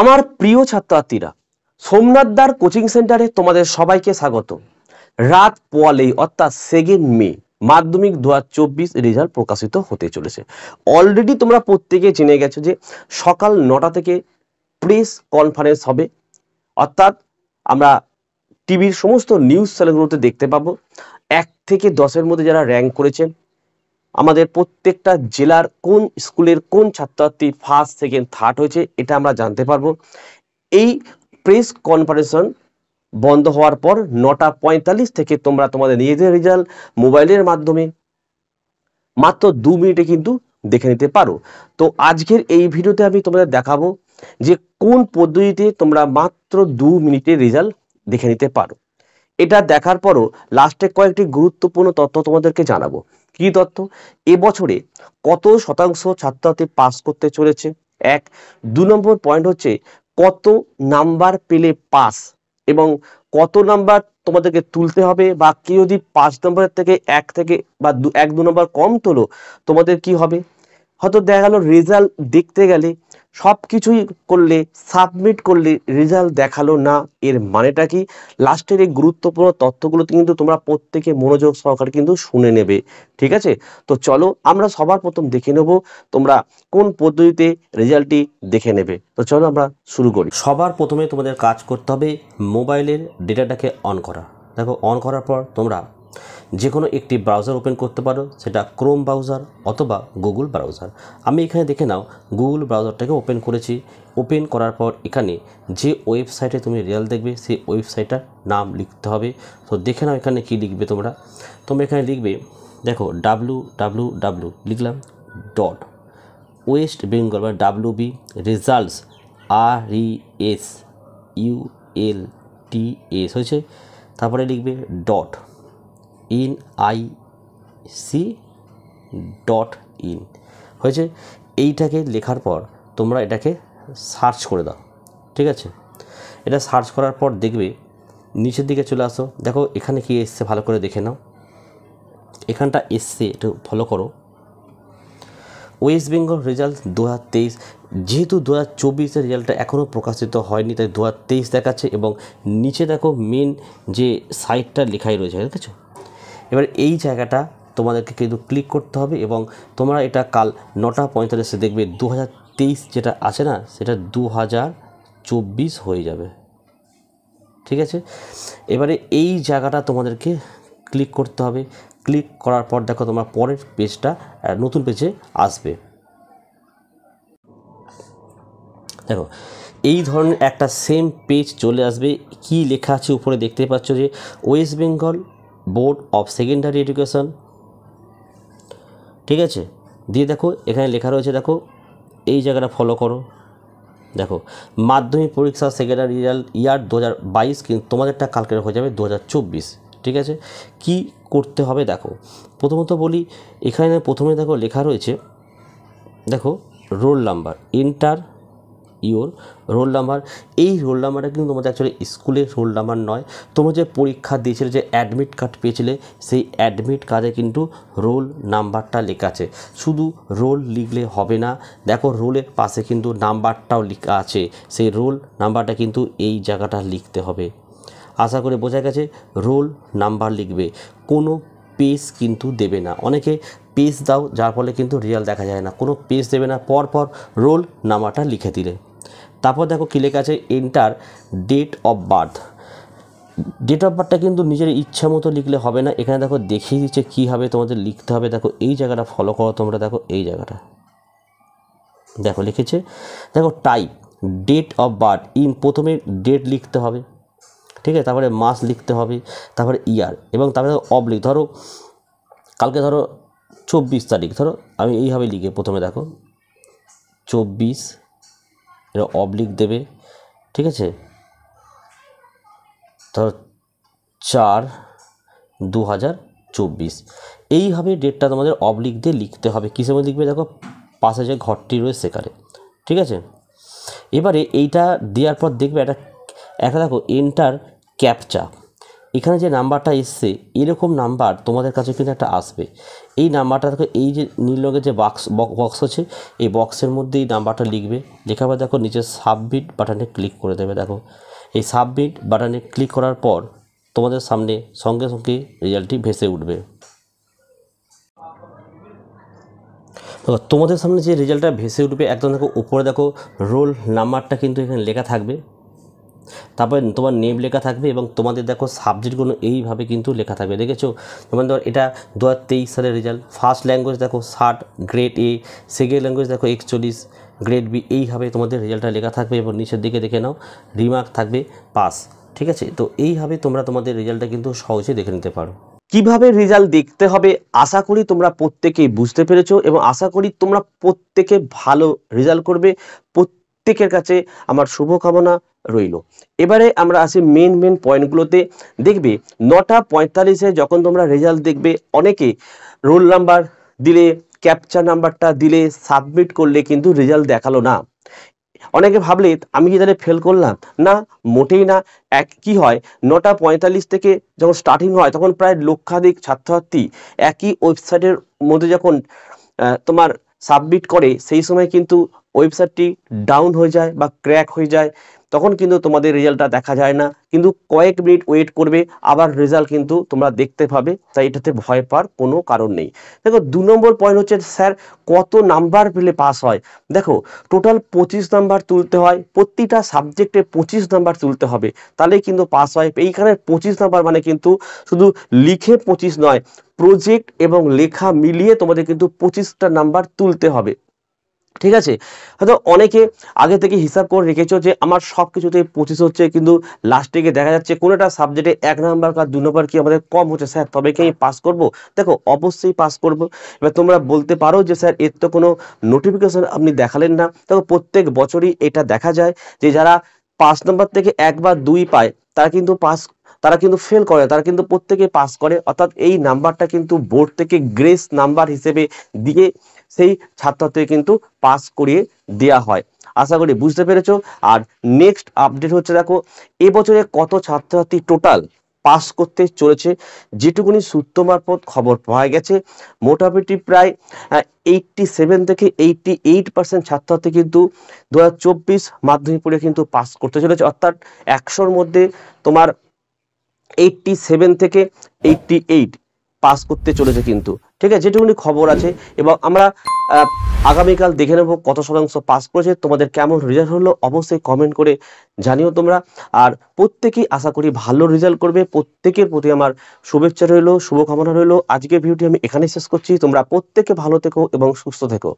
আমার প্রিয় ছাত্রছাত্রীরা সোমনাথদার কোচিং সেন্টারে তোমাদের সবাইকে স্বাগত রাত পোয়ালেই অর্থাৎ সেকেন্ড মে মাধ্যমিক দু রেজাল্ট প্রকাশিত হতে চলেছে অলরেডি তোমরা প্রত্যেকে জেনে গেছো যে সকাল নটা থেকে প্রেস কনফারেন্স হবে অর্থাৎ আমরা টিভির সমস্ত নিউজ চ্যানেলগুলোতে দেখতে পাবো এক থেকে দশের মধ্যে যারা র্যাঙ্ক করেছেন আমাদের প্রত্যেকটা জেলার কোন স্কুলের কোন ছাত্রছাত্রী ফার্স্ট সেকেন্ড থার্ড হয়েছে এটা আমরা জানতে পারবো এই প্রেস কনফারেন্সন বন্ধ হওয়ার পর নটা পঁয়তাল্লিশ থেকে তোমরা তোমাদের নিজেদের রেজাল্ট মোবাইলের মাধ্যমে মাত্র দু মিনিটে কিন্তু দেখে নিতে পারো তো আজকের এই ভিডিওতে আমি তোমাদের দেখাবো যে কোন পদ্ধতিতে তোমরা মাত্র দু মিনিটে রেজাল্ট দেখে নিতে পারো এটা দেখার পরও লাস্টে কয়েকটি গুরুত্বপূর্ণ তথ্য তোমাদেরকে জানাবো কি তত্ত্ব এবছরে কত শতাংশ ছাত্রছাত্রী পাস করতে চলেছে এক দু নম্বর পয়েন্ট হচ্ছে কত নাম্বার পেলে পাস এবং কত নাম্বার তোমাদেরকে তুলতে হবে বা কেউ যদি পাঁচ নম্বরের থেকে এক থেকে বা এক দু নম্বর কম তোলো তোমাদের কি হবে হয়তো দেখা গেল রেজাল্ট দেখতে গেলে সব কিছুই করলে সাবমিট করলে রেজাল্ট দেখালো না এর মানেটা কি লাস্টের এই গুরুত্বপূর্ণ তথ্যগুলোতে কিন্তু তোমরা প্রত্যেকে মনোযোগ সহকারে কিন্তু শুনে নেবে ঠিক আছে তো চলো আমরা সবার প্রথম দেখে নেব তোমরা কোন পদ্ধতিতে রেজাল্টটি দেখে নেবে তো চলো আমরা শুরু করি সবার প্রথমে তোমাদের কাজ করতে হবে মোবাইলের ডেটাটাকে অন করা দেখো অন করার পর তোমরা যে কোনো একটি ব্রাউজার ওপেন করতে পারো সেটা ক্রোম ব্রাউজার অথবা গুগল ব্রাউজার আমি এখানে দেখে নাও গুগল ব্রাউজারটাকে ওপেন করেছি ওপেন করার পর এখানে যে ওয়েবসাইটে তুমি রিয়াল দেখবে সেই ওয়েবসাইটটার নাম লিখতে হবে তো দেখে নাও এখানে কি লিখবে তোমরা তোমরা এখানে লিখবে দেখো ডাব্লু ডাব্লু ডাব্লু লিখলাম ডট ওয়েস্ট বেঙ্গল বা W B results R E S U L T S হয়েছে তারপরে লিখবে dot N I C dot in হয়েছে এইটাকে লেখার পর তোমরা এটাকে সার্চ করে দাও ঠিক আছে এটা সার্চ করার পর দেখবে নিচের দিকে চলে আসো দেখো এখানে কি এসছে ভালো করে দেখে নাও এখানটা এসছে একটু ফলো করো ওয়েস্ট বেঙ্গল রেজাল্ট দু হাজার তেইশ যেহেতু দু হাজার চব্বিশের রেজাল্টটা এখনও প্রকাশিত হয়নি তাই দু হাজার তেইশ দেখাচ্ছে এবং নিচে দেখো মেন যে সাইটটা লেখাই রয়েছে দেখেছো এবার এই জায়গাটা তোমাদেরকে কিন্তু ক্লিক করতে হবে এবং তোমরা এটা কাল নটা পঁয়তাল্লিশে দেখবে দু যেটা আছে না সেটা দু হয়ে যাবে ঠিক আছে এবারে এই জায়গাটা তোমাদেরকে ক্লিক করতে হবে ক্লিক করার পর দেখো তোমার পরের পেজটা নতুন পেজে আসবে দেখো এই ধরনের একটা সেম পেজ চলে আসবে কি লেখা আছে উপরে দেখতে পাচ্ছ যে West Bengal board of secondary education ঠিক আছে দিয়ে দেখো এখানে লেখা রয়েছে দেখো এই জায়গাটা ফলো করো দেখো মাধ্যমিক পরীক্ষা সেকেন্ডারি রেজাল্ট ইয়ার দু হাজার বাইশ কিন্তু তোমাদেরটা কালকের হয়ে যাবে দু হাজার চব্বিশ ঠিক আছে কি করতে হবে দেখো প্রথমত বলি এখানে প্রথমে দেখো লেখা রয়েছে দেখো roll number enter your roll number এই রোল নাম্বারটা কিন্তু তোমাদের অ্যাকচুয়ালি স্কুলের রোল নাম্বার নয় তোমরা যে পরীক্ষা দিয়েছিলে যে অ্যাডমিট কার্ড পেয়েছিলে সেই অ্যাডমিট কার্ডে কিন্তু রোল নাম্বারটা লেখা আছে শুধু রোল লিখলে হবে না দেখো রোলের পাশে কিন্তু নাম্বারটাও লেখা আছে সেই রোল নাম্বারটা কিন্তু এই জায়গাটা লিখতে হবে আশা করে বোঝা গেছে রোল নাম্বার লিখবে কোনো পেজ কিন্তু দেবে না অনেকে পেজ দাও যার ফলে কিন্তু রিয়াল দেখা যায় না কোনো পেজ দেবে না পরপর রোল নাম্বারটা লিখে দিলে তারপর দেখো কী লেখা আছে enter date of birth date of বার্থটা কিন্তু নিজের ইচ্ছা মতো লিখলে হবে না এখানে দেখো দেখিয়ে দিচ্ছে কী হবে তোমাদের লিখতে হবে দেখো এই জায়গাটা ফলো করো তোমরা দেখো এই জায়গাটা দেখো লিখেছে দেখো type date of birth in প্রথমে ডেট লিখতে হবে ঠিক আছে তারপরে মাস লিখতে হবে তারপরে ইয়ার এবং তারপরে অবলিক ধরো কালকে ধরো চব্বিশ তারিখ ধরো আমি এইভাবে লিখে প্রথমে দেখো চব্বিশ এটা অবলিক দেবে ঠিক আছে ধর চার দু হাজার চব্বিশ এইভাবে ডেটটা তোমাদের অবলিক দিয়ে লিখতে হবে কিসের মধ্যে লিখবে দেখো পাশে যে ঘরটি রয়েছে সেখানে ঠিক আছে এবারে এইটা দেওয়ার পর দেখবে একটা একটা দেখো এন্টার ক্যাপচা এখানে যে নাম্বারটা এসছে এরকম নাম্বার তোমাদের কাছে কিন্তু একটা আসবে এই নাম্বারটা দেখো এই যে নীল রঙের যে বক্স বক্স আছে এই বক্সের মধ্যে এই নাম্বারটা লিখবে লেখার পর দেখো নিচে সাবমিট বাটনে ক্লিক করে দেবে দেখো এই সাবমিট বাটনে ক্লিক করার পর তোমাদের সামনে সঙ্গে সঙ্গে রেজাল্টটি ভেসে উঠবে তো তোমাদের সামনে যে রেজাল্টটা ভেসে উঠবে একদম দেখো উপরে দেখো রোল নাম্বারটা কিন্তু এখানে লেখা থাকবে তারপরে তোমার নেম লেখা থাকবে এবং তোমাদের দেখো সাবজেক্টগুলো এইভাবে কিন্তু লেখা থাকবে দেখেছো যেমন ধর এটা দু সালের রেজাল্ট ফার্স্ট ল্যাঙ্গুয়েজ দেখো ষাট গ্রেড এ সেকেন্ড ল্যাঙ্গুয়েজ দেখো একচল্লিশ গ্রেড বি এইভাবে তোমাদের রেজাল্টটা লেখা থাকবে এবং নিচের দিকে দেখে নাও রিমার্ক থাকবে পাস ঠিক আছে তো এইভাবে তোমরা তোমাদের রেজাল্টটা কিন্তু সহজে দেখে নিতে পারো কিভাবে রেজাল্ট দেখতে হবে আশা করি তোমরা প্রত্যেকেই বুঝতে পেরেছো এবং আশা করি তোমরা প্রত্যেকে ভালো রেজাল্ট করবে প্রত্যেকের কাছে আমার শুভকামনা রইল এবারে আমরা আসি মেন মেন পয়েন্টগুলোতে দেখবে নটা পঁয়তাল্লিশে যখন তোমরা রেজাল্ট দেখবে অনেকে রোল নাম্বার দিলে ক্যাপচার নাম্বারটা দিলে সাবমিট করলে কিন্তু রেজাল্ট দেখালো না অনেকে ভাবলে আমি কি তাহলে ফেল করলাম না মোটেই না এক কি হয় নটা পঁয়তাল্লিশ থেকে যখন স্টার্টিং হয় তখন প্রায় লক্ষাধিক ছাত্রছাত্রী একই ওয়েবসাইটের মধ্যে যখন তোমার সাবমিট করে সেই সময় কিন্তু ওয়েবসাইটটি ডাউন হয়ে যায় বা ক্র্যাক হয়ে যায় তখন কিন্তু তোমাদের রেজাল্টটা দেখা যায় না কিন্তু কয়েক মিনিট ওয়েট করবে আবার রেজাল্ট কিন্তু তোমরা দেখতে পাবে তাই এটাতে ভয় পাওয়ার কোনো কারণ নেই দেখো দু নম্বর পয়েন্ট হচ্ছে স্যার কত নাম্বার পেলে পাস হয় দেখো টোটাল পঁচিশ নাম্বার তুলতে হয় প্রতিটা সাবজেক্টে পঁচিশ নাম্বার তুলতে হবে তাহলেই কিন্তু পাস হয় এইখানে পঁচিশ নাম্বার মানে কিন্তু শুধু লিখে পঁচিশ নয় প্রজেক্ট এবং লেখা মিলিয়ে তোমাদের কিন্তু পঁচিশটা নাম্বার তুলতে হবে ঠিক আছে হয়তো অনেকে আগে থেকে হিসাব করে রেখেছো যে আমার সব কিছুতে পঁচিশ হচ্ছে কিন্তু লাস্টে গিয়ে দেখা যাচ্ছে কোনো একটা সাবজেক্টে এক নাম্বার বা দু নম্বর কি আমাদের কম হচ্ছে স্যার তবে কি আমি পাস করব দেখো অবশ্যই পাস করব এবার তোমরা বলতে পারো যে স্যার এর তো কোনো নোটিফিকেশন আপনি দেখালেন না দেখো প্রত্যেক বছরই এটা দেখা যায় যে যারা পাঁচ নম্বর থেকে এক বা দুই পায় তারা কিন্তু পাস তারা কিন্তু ফেল করে তারা কিন্তু প্রত্যেকে পাস করে অর্থাৎ এই নাম্বারটা কিন্তু বোর্ড থেকে গ্রেস নাম্বার হিসেবে দিয়ে সেই ছাত্রকে কিন্তু পাস করিয়ে দেয়া হয় আশা করি বুঝতে পেরেছো আর নেক্সট আপডেট হচ্ছে দেখো এবছরে কত ছাত্রছাত্রী টোটাল পাস করতে চলেছে যেটুকুনি সূত্র মারফত খবর পাওয়া গেছে মোটামুটি প্রায় এইটটি সেভেন থেকে এইটটি এইট পার্সেন্ট ছাত্রছাত্রী কিন্তু দু মাধ্যমিক পরীক্ষা কিন্তু পাস করতে চলেছে অর্থাৎ একশোর মধ্যে তোমার এইটটি সেভেন থেকে এইটটি এইট পাস করতে চলেছে কিন্তু ঠিক আছে যেটুকুনি খবর আছে এবং আমরা আগামীকাল দেখে নেব কত শতাংশ পাস করেছে তোমাদের কেমন রেজাল্ট হলো অবশ্যই কমেন্ট করে জানিও তোমরা আর প্রত্যেকেই আশা করি ভালো রেজাল্ট করবে প্রত্যেকের প্রতি আমার শুভেচ্ছা রইলো শুভকামনা রইলো আজকের ভিডিওটি আমি এখানে শেষ করছি তোমরা প্রত্যেকে ভালো থেকো এবং সুস্থ থেকো